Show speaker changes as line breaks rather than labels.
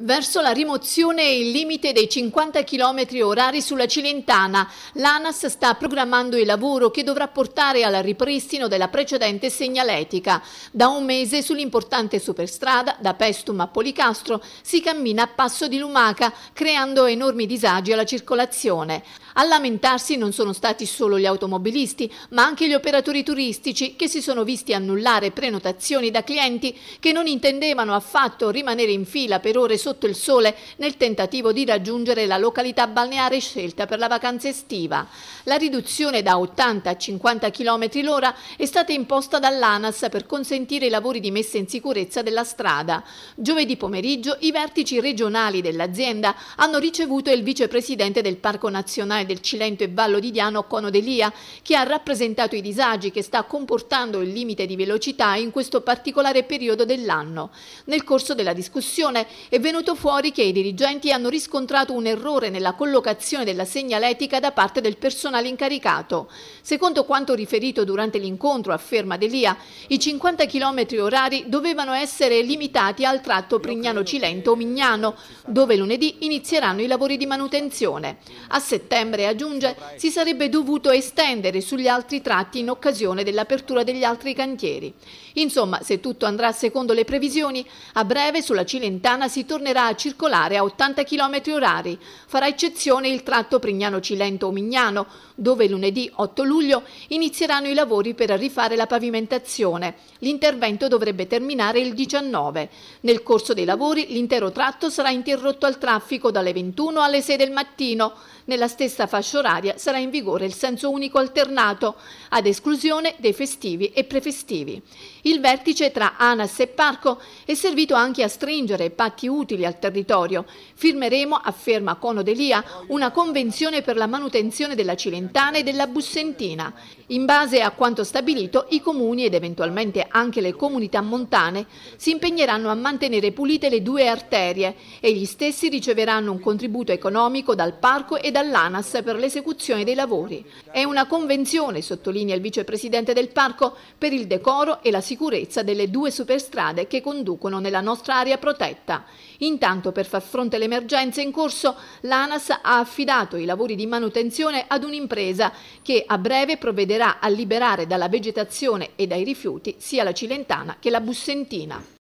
Verso la rimozione e il limite dei 50 km orari sulla Cilentana, l'ANAS sta programmando il lavoro che dovrà portare al ripristino della precedente segnaletica. Da un mese sull'importante superstrada, da Pestum a Policastro, si cammina a passo di lumaca, creando enormi disagi alla circolazione. A lamentarsi non sono stati solo gli automobilisti, ma anche gli operatori turistici che si sono visti annullare prenotazioni da clienti che non intendevano affatto rimanere in fila per ore sotto il sole nel tentativo di raggiungere la località balneare scelta per la vacanza estiva. La riduzione da 80 a 50 km l'ora è stata imposta dall'ANAS per consentire i lavori di messa in sicurezza della strada. Giovedì pomeriggio i vertici regionali dell'azienda hanno ricevuto il vicepresidente del Parco Nazionale del Cilento e Vallo di Diano, Conodelia, che ha rappresentato i disagi che sta comportando il limite di velocità in questo particolare periodo dell'anno. Nel corso della discussione è venuto venuto fuori che i dirigenti hanno riscontrato un errore nella collocazione della segnaletica da parte del personale incaricato. Secondo quanto riferito durante l'incontro, afferma Delia, i 50 km orari dovevano essere limitati al tratto Prignano-Cilento-Mignano, dove lunedì inizieranno i lavori di manutenzione. A settembre, aggiunge, si sarebbe dovuto estendere sugli altri tratti in occasione dell'apertura degli altri cantieri. Insomma, se tutto andrà secondo le previsioni, a breve sulla Cilentana si tornerà tornerà a circolare a 80 km orari. farà eccezione il tratto Prignano-Cilento-Mignano, dove lunedì 8 luglio inizieranno i lavori per rifare la pavimentazione. L'intervento dovrebbe terminare il 19. Nel corso dei lavori l'intero tratto sarà interrotto al traffico dalle 21 alle 6 del mattino. Nella stessa fascia oraria sarà in vigore il senso unico alternato, ad esclusione dei festivi e prefestivi. Il vertice tra ANAS e Parco è servito anche a stringere patti utili utili al territorio. Firmeremo, afferma Cono Delia, una convenzione per la manutenzione della Cilentana e della Bussentina. In base a quanto stabilito, i comuni ed eventualmente anche le comunità montane si impegneranno a mantenere pulite le due arterie e gli stessi riceveranno un contributo economico dal parco e dall'ANAS per l'esecuzione dei lavori. È una convenzione, sottolinea il vicepresidente del parco, per il decoro e la sicurezza delle due superstrade che conducono nella nostra area protetta. In Intanto, per far fronte all'emergenza in corso, l'ANAS ha affidato i lavori di manutenzione ad un'impresa che a breve provvederà a liberare dalla vegetazione e dai rifiuti sia la Cilentana che la Bussentina.